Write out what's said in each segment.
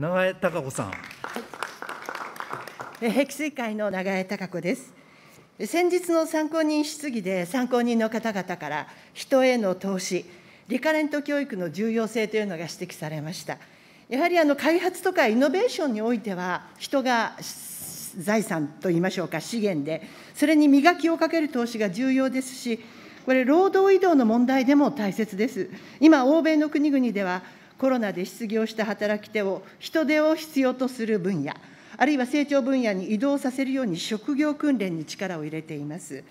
永江貴子さん。碧水会の永江貴子です。先日の参考人質疑で、参考人の方々から人への投資、リカレント教育の重要性というのが指摘されました。やはりあの開発とかイノベーションにおいては、人が財産といいましょうか、資源で、それに磨きをかける投資が重要ですし、これ、労働移動の問題でも大切です。今、欧米の国々では、コロナで失業した働き手を、人手を必要とする分野、あるいは成長分野に移動させるように職業訓練に力を入れています。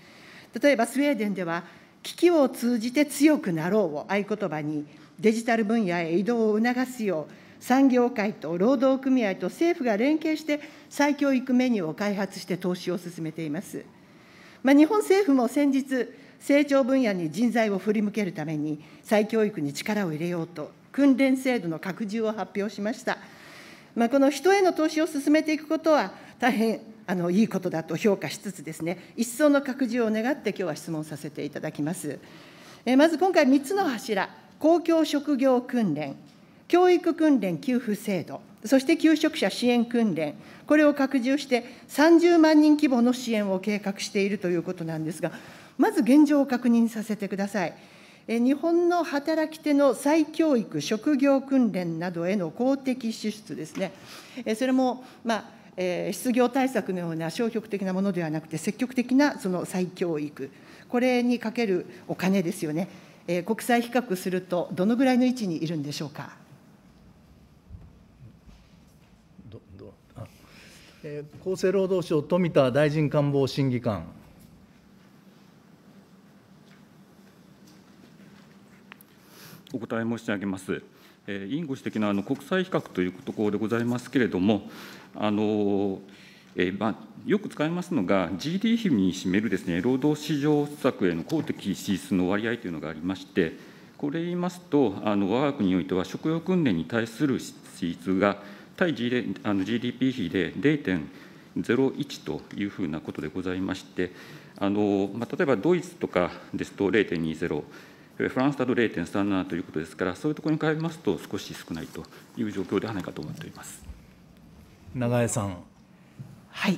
例えばスウェーデンでは、危機を通じて強くなろうを合言葉に、デジタル分野へ移動を促すよう、産業界と労働組合と政府が連携して、再教育メニューを開発して投資を進めています。まあ、日本政府も先日、成長分野に人材を振り向けるために、再教育に力を入れようと訓練制度の拡充を発表しました。まあ、この人への投資を進めていくことは、大変あのいいことだと評価しつつですね、一層の拡充を願って、今日は質問させていただきます。えまず今回、3つの柱、公共職業訓練、教育訓練給付制度、そして求職者支援訓練、これを拡充して、30万人規模の支援を計画しているということなんですが、まず現状を確認させてください。日本の働き手の再教育、職業訓練などへの公的支出ですね、それも、失業対策のような消極的なものではなくて、積極的なその再教育、これにかけるお金ですよね、国際比較すると、どのぐらいの位置にいるんでしょうか。厚生労働省、富田大臣官房審議官。お答え申し上げます。委員ご指摘のあの国際比較というところでございますけれども、あのえまあ、よく使いますのが、GDP 比に占めるです、ね、労働市場施策への公的支出の割合というのがありまして、これ言いますと、あの我が国においては、食料訓練に対する支出が、対 GDP 比で0.01というふうなことでございまして、あのまあ、例えばドイツとかですと0.20、フランスだと0.37ということですから、そういうところに比べますと、少し少ないという状況ではないかと思っております永江さん。はい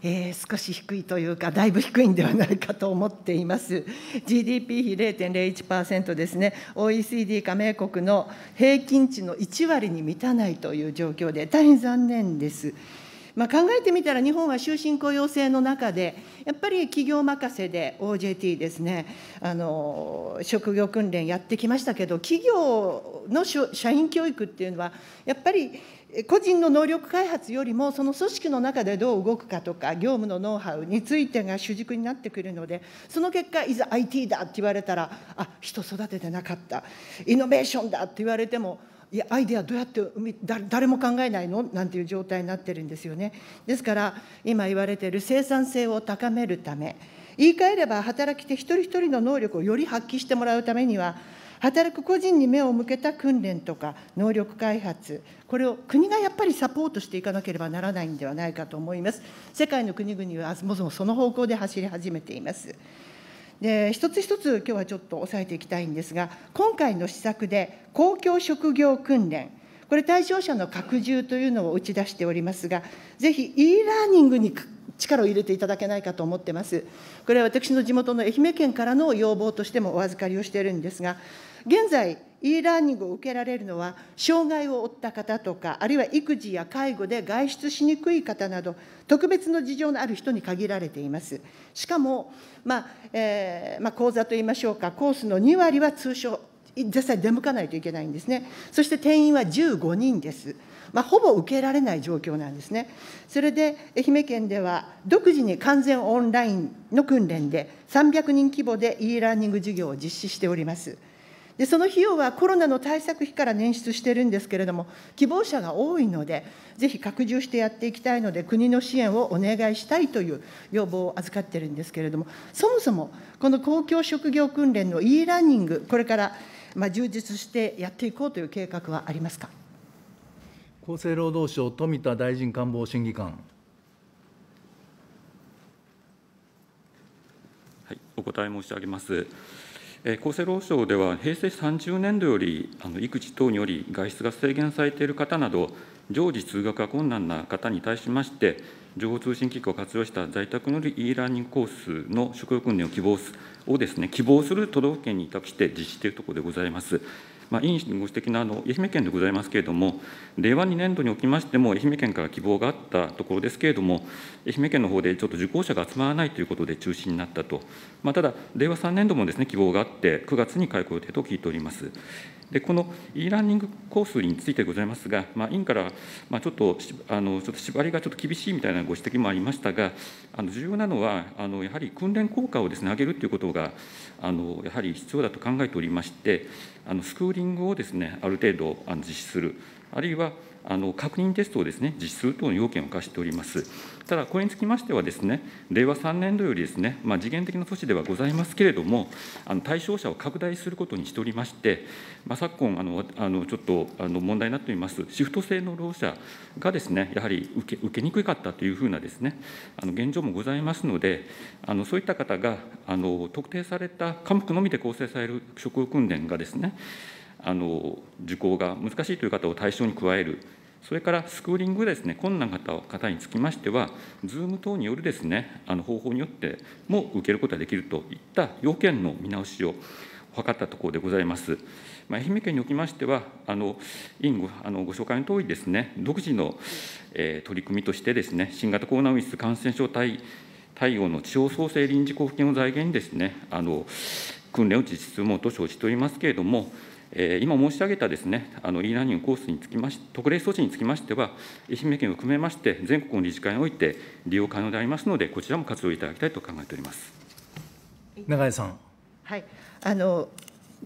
えー、少し低いというか、だいぶ低いんではないかと思っています。GDP 比0.01%ですね、OECD 加盟国の平均値の1割に満たないという状況で、大変残念です。まあ、考えてみたら、日本は終身雇用制の中で、やっぱり企業任せで OJT ですね、あの職業訓練やってきましたけど、企業の社員教育っていうのは、やっぱり個人の能力開発よりも、その組織の中でどう動くかとか、業務のノウハウについてが主軸になってくるので、その結果、いざ IT だって言われたら、あ人育ててなかった、イノベーションだって言われても、いやアイデアどうやって生み誰も考えないのなんていう状態になってるんですよね。ですから今言われている生産性を高めるため言い換えれば働き手一人一人の能力をより発揮してもらうためには働く個人に目を向けた訓練とか能力開発、これを国がやっぱりサポートしていかなければならないんではないかと思います。世界の国々はそもそもその方向で走り始めています。で一つ一つ今日はちょっと押さえていきたいんですが、今回の施策で公共職業訓練、これ、対象者の拡充というのを打ち出しておりますが、ぜひ e ラーニングに力を入れていただけないかと思ってます。これは私の地元の愛媛県からの要望としてもお預かりをしているんですが、現在、e ラーニングを受けられるのは、障害を負った方とか、あるいは育児や介護で外出しにくい方など、特別の事情のある人に限られています。しかも、まあえーまあ、講座といいましょうか、コースの2割は通称、実際出向かないといけないんですね。そして定員は15人です。まあ、ほぼ受けられない状況なんですね。それで愛媛県では、独自に完全オンラインの訓練で、300人規模で e ラーニング授業を実施しております。で、その費用はコロナの対策費から捻出してるんですけれども、希望者が多いので、ぜひ拡充してやっていきたいので、国の支援をお願いしたいという要望を預かってるんですけれども、そもそもこの公共職業訓練の e ラーニング、これからま充実してやっていこうという計画はありますか。厚生労働省富田大臣官房審議官。はい、お答え申し上げます。厚生労働省では、平成30年度より育児等により外出が制限されている方など、常時通学が困難な方に対しまして、情報通信機器を活用した在宅の e ラーニングコースの職業訓練を希望すをです、ね、希望する都道府県に委託して実施しているところでございます。まあ、委員ご指摘のあの愛媛県でございますけれども、令和2年度におきましても、愛媛県から希望があったところですけれども、愛媛県の方でちょっと受講者が集まらないということで中止になったと、まあ、ただ、令和3年度もですね希望があって、9月に開校予定と聞いております。でこの e ラーニングコースについてございますが、まあ、委員から、まあ、ちょっとあのちょっと縛りがちょっと厳しいみたいなご指摘もありましたが、あの重要なのは、あのやはり訓練効果をです、ね、上げるということがあの、やはり必要だと考えておりまして、あのスクーリングをです、ね、ある程度あの実施する、あるいはあの確認テストをです、ね、実施する等の要件を課しております。ただ、これにつきましてはです、ね、令和3年度よりですね、まあ、次元的な措置ではございますけれども、あの対象者を拡大することにしておりまして、まあ、昨今あのあの、ちょっとあの問題になっております、シフト制の労者がです、ね、やはり受け受けにくかったというふうなです、ね、あの現状もございますので、あのそういった方があの特定された科目のみで構成される職訓練がですね、あの受講が難しいという方を対象に加えるそれからスクーリングですね、困難な方につきましては、ズーム等によるですね、あの方法によっても受けることができるといった要件の見直しを図ったところでございます。まあ、愛媛県におきましては、あの委員ごあのご紹介のとおりですね、独自の、えー、取り組みとしてですね、新型コロナウイルス感染症対対応の地方創生臨時交付金を財源にですね、あの訓練を実施するものと承知しておりますけれども、今申し上げたですね、あの e ラーニングコースにつきまし特例措置につきましては、愛媛県を含めまして、全国の理事会において利用可能でありますので、こちらも活用いただきたいと考えております永井さん。はいあの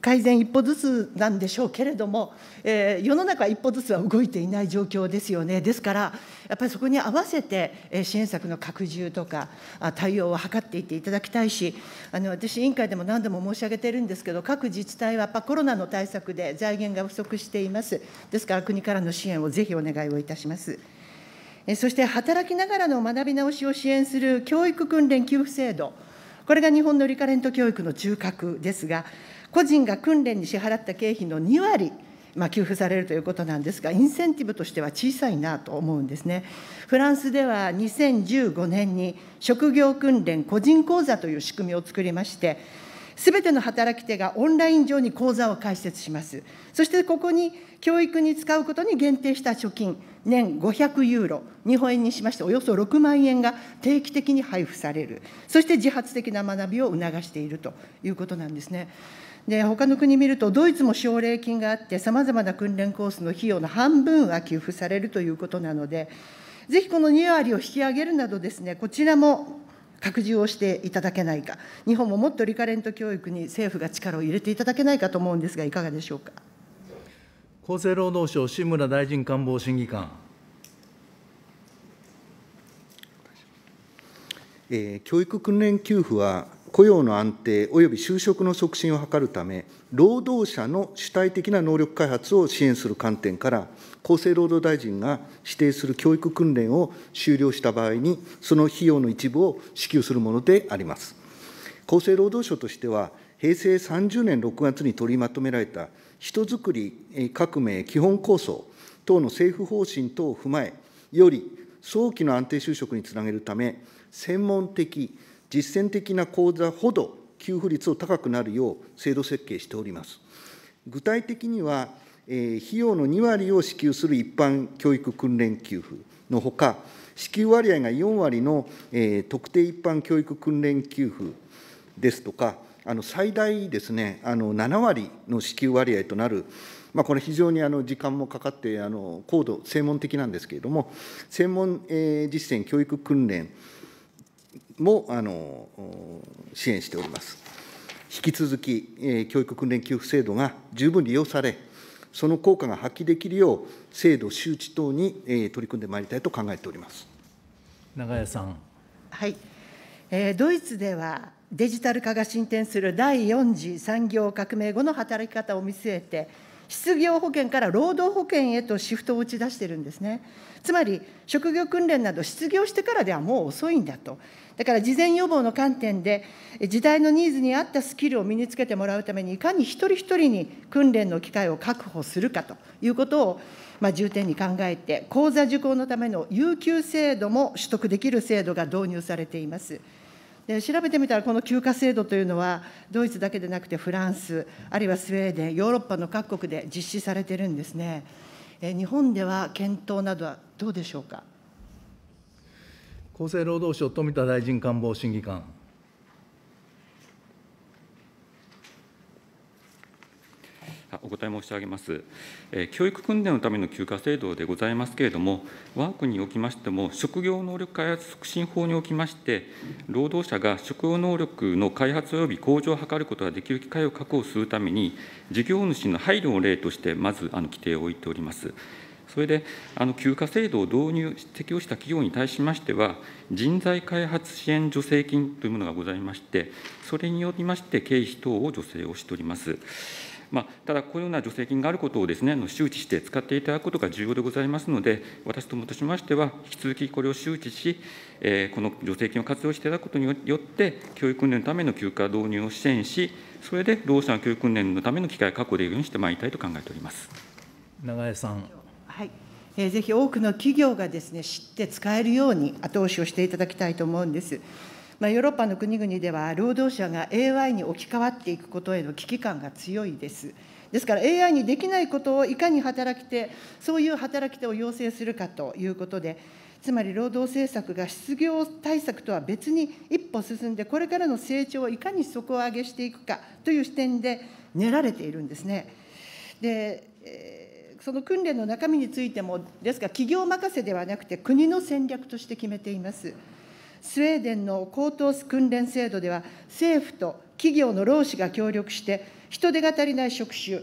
改善一歩ずつなんでしょうけれども、えー、世の中一歩ずつは動いていない状況ですよね、ですから、やっぱりそこに合わせて、え支援策の拡充とか、対応を図っていっていただきたいし、あの私、委員会でも何度も申し上げているんですけど、各自治体はやっぱコロナの対策で財源が不足しています、ですから国からの支援をぜひお願いをいたします。そして働きながらの学び直しを支援する教育訓練給付制度、これが日本のリカレント教育の中核ですが、個人が訓練に支払った経費の2割、まあ、給付されるということなんですが、インセンティブとしては小さいなと思うんですね。フランスでは2015年に職業訓練個人講座という仕組みを作りまして、すべての働き手がオンライン上に講座を開設します。そしてここに教育に使うことに限定した貯金、年500ユーロ、日本円にしましておよそ6万円が定期的に配布される、そして自発的な学びを促しているということなんですね。で他の国見ると、ドイツも奨励金があって、さまざまな訓練コースの費用の半分は給付されるということなので、ぜひこの2割を引き上げるなどですね、こちらも拡充をしていただけないか、日本ももっとリカレント教育に政府が力を入れていただけないかと思うんですが、いかがでしょうか。厚生労働省、志村大臣官房審議官。え教育訓練給付は雇用の安定及び就職の促進を図るため、労働者の主体的な能力開発を支援する観点から、厚生労働大臣が指定する教育訓練を終了した場合に、その費用の一部を支給するものであります。厚生労働省としては、平成30年6月に取りまとめられた、人づくり革命基本構想等の政府方針等を踏まえ、より早期の安定就職につなげるため、専門的、実践的な講座ほど給付率を高くなるよう制度設計しております。具体的には、えー、費用の2割を支給する一般教育訓練給付のほか、支給割合が4割の、えー、特定一般教育訓練給付ですとか、あの最大ですね、あの7割の支給割合となる、まあ、これ、非常にあの時間もかかってあの、高度、専門的なんですけれども、専門、えー、実践教育訓練もあの支援しております。引き続き、え教育訓練給付制度が十分利用され、その効果が発揮できるよう、制度周知等にえ取り組んでまいりたいと考えております長谷さん。はい、えー、ドイツではデジタル化が進展する第4次産業革命後の働き方を見据えて、失業保険から労働保険へとシフトを打ち出してるんですね。つまり、職業訓練など失業してからではもう遅いんだと。だから事前予防の観点で、時代のニーズに合ったスキルを身につけてもらうために、いかに一人一人に訓練の機会を確保するかということを、まあ、重点に考えて、講座受講のための有給制度も取得できる制度が導入されています。で調べてみたら、この休暇制度というのは、ドイツだけでなくてフランス、あるいはスウェーデン、ヨーロッパの各国で実施されてるんですね。え日本では検討などはどうでしょうか。厚生労働省富田大臣官房審議官。お答え申し上げます。教育訓練のための休暇制度でございますけれども、我が国におきましても、職業能力開発促進法におきまして、労働者が職業能力の開発及び向上を図ることができる機会を確保するために、事業主の配慮の例として、まずあの規定を置いております。それで、あの休暇制度を導入、適用した企業に対しましては、人材開発支援助成金というものがございまして、それによりまして、経費等を助成をしております。まあ、ただ、このような助成金があることをですね、周知して使っていただくことが重要でございますので、私どもとしましては、引き続きこれを周知し、この助成金を活用していただくことによって、教育訓練のための休暇導入を支援し、それで労使の教育訓練のための機会を確保できるようにしてまいりたいと考えております永江さん。はいぜひ多くの企業がです、ね、知って使えるように後押しをしていただきたいと思うんです。ヨーロッパの国々では、労働者が AI に置き換わっていくことへの危機感が強いです。ですから AI にできないことをいかに働き手、そういう働き手を要請するかということで、つまり労働政策が失業対策とは別に一歩進んで、これからの成長をいかに底上げしていくかという視点で練られているんですね。で、えその訓練の中身についても、ですが、企業任せではなくて、国の戦略として決めています。スウェーデンの高等訓練制度では、政府と企業の労使が協力して、人手が足りない職種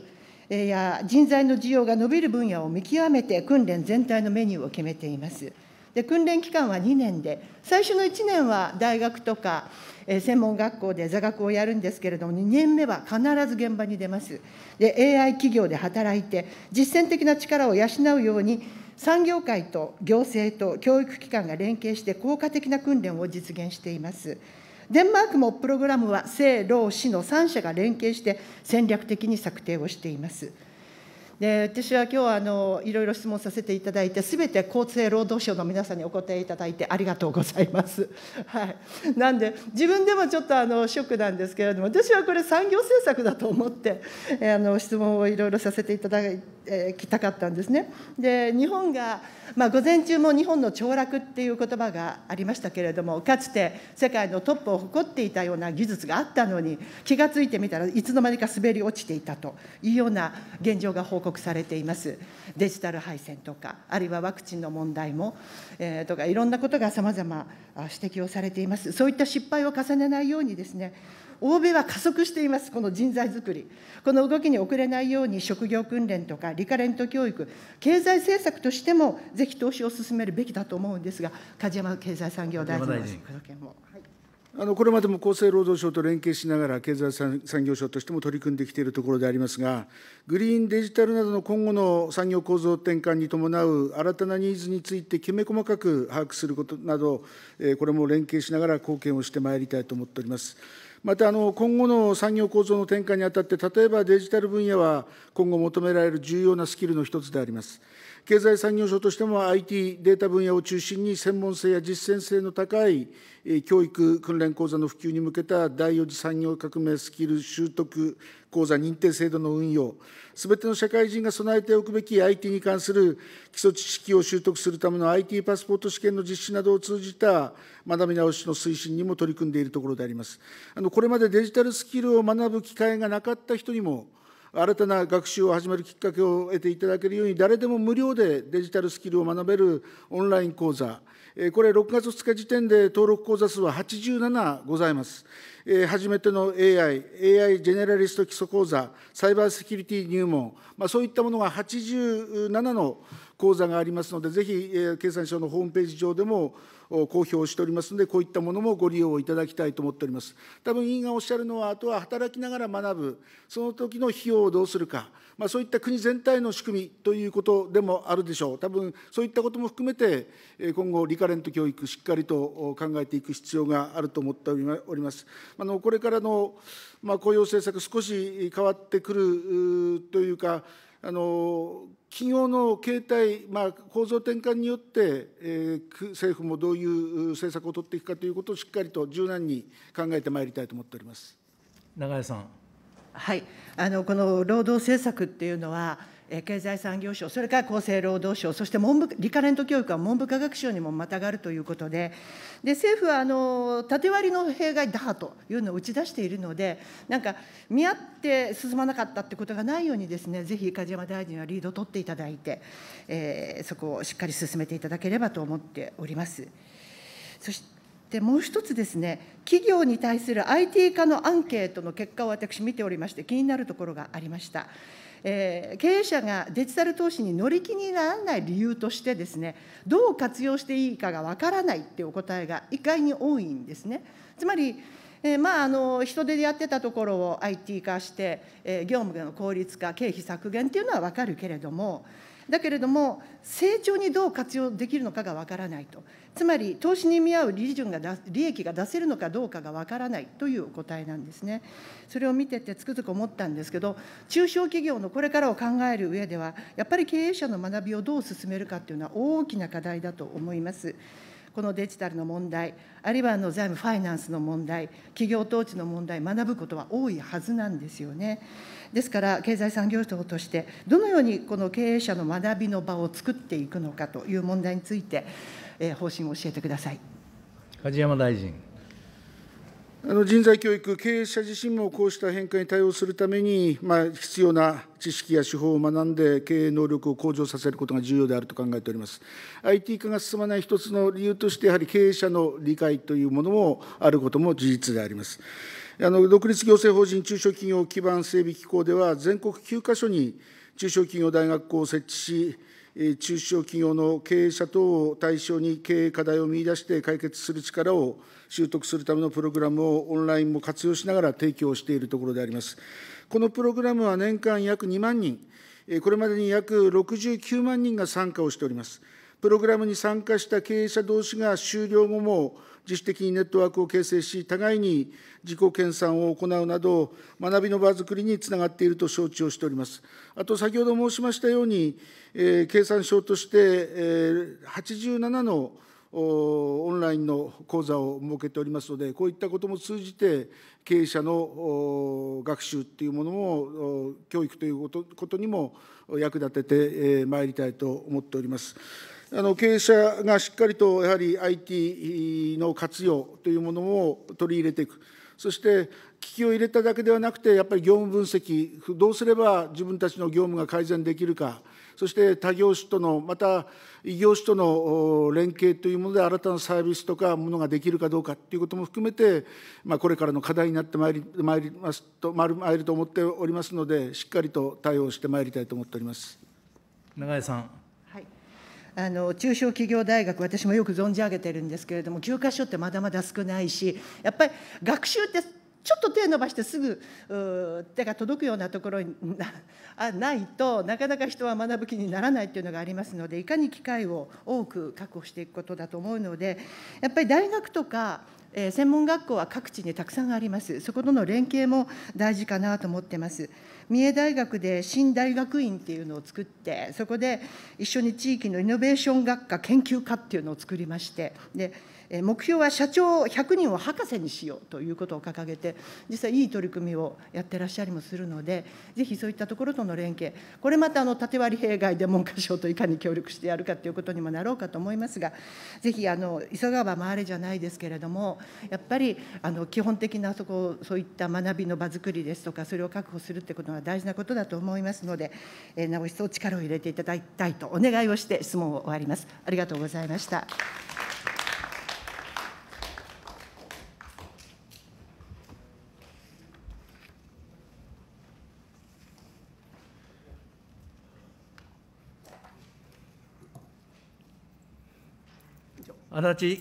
や人材の需要が伸びる分野を見極めて、訓練全体のメニューを決めています。で訓練期間は2年で、最初の1年は大学とか、え専門学校で座学をやるんですけれども、2年目は必ず現場に出ます。AI 企業で働いて、実践的な力を養うように、産業界と行政と教育機関が連携して効果的な訓練を実現しています。デンマークもプログラムは政、労、市の3社が連携して戦略的に策定をしています。で私は今日はあのいろいろ質問させていただいてすべて厚生労働省の皆さんにお答えいただいてありがとうございます。はい、なんで自分でもちょっとあのショックなんですけれども私はこれ産業政策だと思って、えー、あの質問をいろいろさせていただいてきたかったんですね。で日本が、まあ、午前中も日本の凋落っていう言葉がありましたけれどもかつて世界のトップを誇っていたような技術があったのに気が付いてみたらいつの間にか滑り落ちていたというような現状が報告告されていますデジタル配線とかあるいはワクチンの問題も、えー、とかいろんなことがさまざま指摘をされていますそういった失敗を重ねないようにですね欧米は加速しています、この人材づくり、この動きに遅れないように、職業訓練とかリカレント教育、経済政策としても、ぜひ投資を進めるべきだと思うんですが、梶山経済産業大臣のの件も。あのこれまでも厚生労働省と連携しながら、経済産業省としても取り組んできているところでありますが、グリーン、デジタルなどの今後の産業構造転換に伴う新たなニーズについてきめ細かく把握することなど、これも連携しながら貢献をしてまいりたいと思っております。また、今後の産業構造の転換にあたって、例えばデジタル分野は今後求められる重要なスキルの一つであります。経済産業省としても IT データ分野を中心に専門性や実践性の高い教育訓練講座の普及に向けた第4次産業革命スキル習得講座認定制度の運用、すべての社会人が備えておくべき IT に関する基礎知識を習得するための IT パスポート試験の実施などを通じた学び直しの推進にも取り組んでいるところであります。あのこれまでデジタルスキルを学ぶ機会がなかった人にも、新たな学習を始めるきっかけを得ていただけるように、誰でも無料でデジタルスキルを学べるオンライン講座、これ、6月2日時点で登録講座数は87ございます。初めての AI、AI ジェネラリスト基礎講座、サイバーセキュリティ入門、まあ、そういったものが87の講座がありますので、ぜひ経産省のホームページ上でも、公表しておりますので、こういったものもご利用いただきたいと思っております。多分委員がおっしゃるのは、あとは働きながら学ぶ、その時の費用をどうするか、まあ、そういった国全体の仕組みということでもあるでしょう。多分そういったことも含めて、今後、リカレント教育、しっかりと考えていく必要があると思っております。あのこれからの、まあ、雇用政策、少し変わってくるというか、あの企業の形態、まあ、構造転換によって、えー、政府もどういう政策を取っていくかということをしっかりと柔軟に考えてまいりたいと思っております永江さん。はい、あのこの労働政策っていうのは経済産業省、それから厚生労働省、そして文部リカレント教育は文部科学省にもまたがるということで、で政府はあの縦割りの弊害打破というのを打ち出しているので、なんか見合って進まなかったってことがないようにです、ね、ぜひ梶山大臣はリードを取っていただいて、えー、そこをしっかり進めていただければと思っております。そしてでもう一つですね、企業に対する IT 化のアンケートの結果を私、見ておりまして、気になるところがありました。経営者がデジタル投資に乗り気にならない理由としてですね、どう活用していいかがわからないってお答えが意外に多いんですね。つまり、えー、まあ、あの人手でやってたところを IT 化して、えー、業務の効率化、経費削減っていうのは分かるけれども、だけれども、成長にどう活用できるのかが分からないと、つまり投資に見合う利潤が利益が出せるのかどうかが分からないというお答えなんですね。それを見ててつくづく思ったんですけど、中小企業のこれからを考える上では、やっぱり経営者の学びをどう進めるかというのは大きな課題だと思います。このデジタルの問題、あるいはあの財務ファイナンスの問題、企業統治の問題、学ぶことは多いはずなんですよね。ですから、経済産業省として、どのようにこの経営者の学びの場を作っていくのかという問題について、え方針を教えてください。梶山大臣。あの人材教育、経営者自身もこうした変化に対応するために、まあ、必要な知識や手法を学んで、経営能力を向上させることが重要であると考えております。IT 化が進まない一つの理由として、やはり経営者の理解というものもあることも事実であります。あの独立行政法人中小企業基盤整備機構では、全国9か所に中小企業大学校を設置し、中小企業の経営者等を対象に経営課題を見出して解決する力を習得するためのプログラムをオンラインも活用しながら提供しているところであります。このプログラムは年間約2万人、これまでに約69万人が参加をしております。プログラムに参加した経営者同士が終了後も、自主的にネットワークを形成し、互いに自己研鑽を行うなど、学びの場づくりにつながっていると承知をしております。あと、先ほど申しましたように、えー、経産省として、えー、87のオンラインの講座を設けておりますので、こういったことも通じて、経営者の学習っていうものも、教育ということにも役立ててまいりたいと思っております。あの経営者がしっかりとやはり IT の活用というものを取り入れていく、そして機器を入れただけではなくて、やっぱり業務分析、どうすれば自分たちの業務が改善できるか、そして他業種との、また異業種との連携というもので、新たなサービスとかものができるかどうかということも含めて、まあ、これからの課題になってまいりまいりますと、まいると思っておりますので、しっかりと対応してまいりたいと思っております永江さん。あの中小企業大学、私もよく存じ上げてるんですけれども、教科書ってまだまだ少ないし、やっぱり学習ってちょっと手伸ばしてすぐ手が届くようなところにな ないとなかなか人は学ぶ気にならないというのがありますのでいかに機会を多く確保していくことだと思うのでやっぱり大学とかえ専門学校は各地にたくさんあります、そことの連携も大事かなと思ってます。三重大学で新大学院っていうのを作って、そこで一緒に地域のイノベーション学科研究科っていうのを作りまして、で目標は社長100人を博士にしようということを掲げて、実際、いい取り組みをやってらっしゃりもするので、ぜひそういったところとの連携、これまたあの縦割り弊害で文科省といかに協力してやるかということにもなろうかと思いますが、ぜひあの急がば回れじゃないですけれども、やっぱりあの基本的なそこ、そういった学びの場作りですとか、それを確保するってことは大事なことだと思いますので、えー、なお一層力を入れていただきたいとお願いをして質問を終わります。ありがとうございました。足立